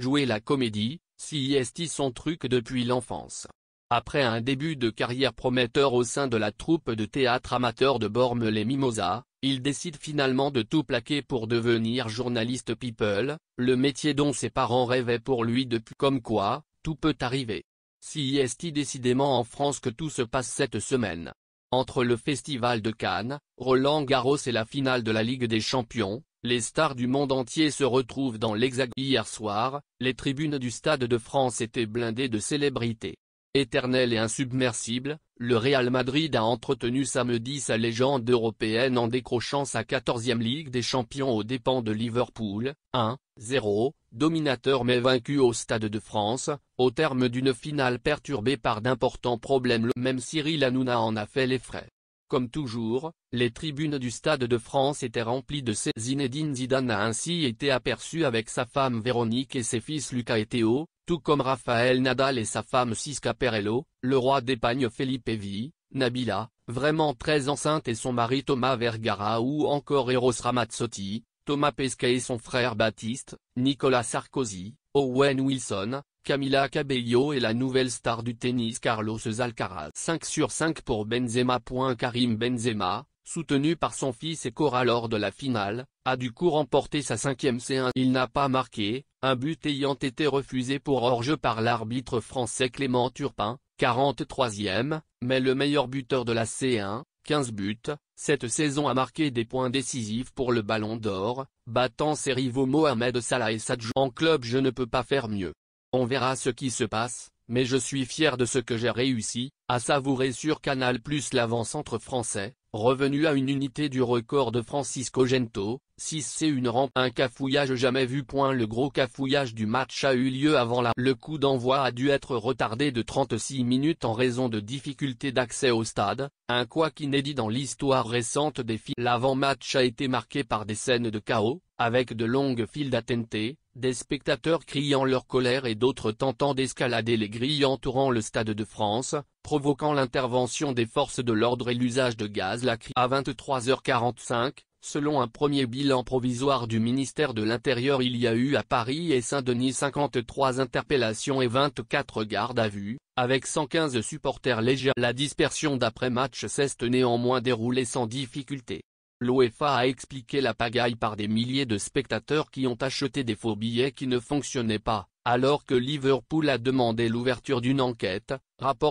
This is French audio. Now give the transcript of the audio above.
jouer la comédie, C.I.S.T. son truc depuis l'enfance. Après un début de carrière prometteur au sein de la troupe de théâtre amateur de Borme les Mimosas, il décide finalement de tout plaquer pour devenir journaliste people, le métier dont ses parents rêvaient pour lui depuis comme quoi, tout peut arriver. Si décidément en France que tout se passe cette semaine. Entre le Festival de Cannes, Roland Garros et la finale de la Ligue des Champions, les stars du monde entier se retrouvent dans l'Hexagone. Hier soir, les tribunes du Stade de France étaient blindées de célébrités. Éternel et insubmersible, le Real Madrid a entretenu samedi sa légende européenne en décrochant sa 14e Ligue des Champions aux dépens de Liverpool, 1-0, dominateur mais vaincu au Stade de France, au terme d'une finale perturbée par d'importants problèmes. Le même Cyril Hanouna en a fait les frais. Comme toujours, les tribunes du Stade de France étaient remplies de ces Zinedine Zidane a ainsi été aperçu avec sa femme Véronique et ses fils Lucas et Théo, tout comme Raphaël Nadal et sa femme Cisca Perello, le roi d'Espagne Felipe VI, Nabila, vraiment très enceinte et son mari Thomas Vergara ou encore Eros Ramazzotti, Thomas Pesquet et son frère Baptiste, Nicolas Sarkozy, Owen Wilson, Camila Cabello est la nouvelle star du tennis Carlos Alcaraz. 5 sur 5 pour Benzema. Karim Benzema, soutenu par son fils et Cora lors de la finale, a du coup remporté sa cinquième C1. Il n'a pas marqué, un but ayant été refusé pour hors-jeu par l'arbitre français Clément Turpin, 43e, mais le meilleur buteur de la C1, 15 buts, cette saison a marqué des points décisifs pour le Ballon d'Or, battant ses rivaux Mohamed Salah et Sadjou En club je ne peux pas faire mieux. On verra ce qui se passe, mais je suis fier de ce que j'ai réussi, à savourer sur Canal+, Plus l'avant-centre français, revenu à une unité du record de Francisco Gento, 6 c'est une rampe un cafouillage jamais vu. Point le gros cafouillage du match a eu lieu avant la. Le coup d'envoi a dû être retardé de 36 minutes en raison de difficultés d'accès au stade, un quoi dit dans l'histoire récente des filles. L'avant-match a été marqué par des scènes de chaos, avec de longues files d'attente, des spectateurs criant leur colère et d'autres tentant d'escalader les grilles entourant le Stade de France, provoquant l'intervention des forces de l'ordre et l'usage de gaz lacry. À 23h45, Selon un premier bilan provisoire du ministère de l'Intérieur il y a eu à Paris et Saint-Denis 53 interpellations et 24 gardes à vue, avec 115 supporters légers. La dispersion d'après-match s'est néanmoins déroulée sans difficulté. L'OFA a expliqué la pagaille par des milliers de spectateurs qui ont acheté des faux billets qui ne fonctionnaient pas, alors que Liverpool a demandé l'ouverture d'une enquête, rapport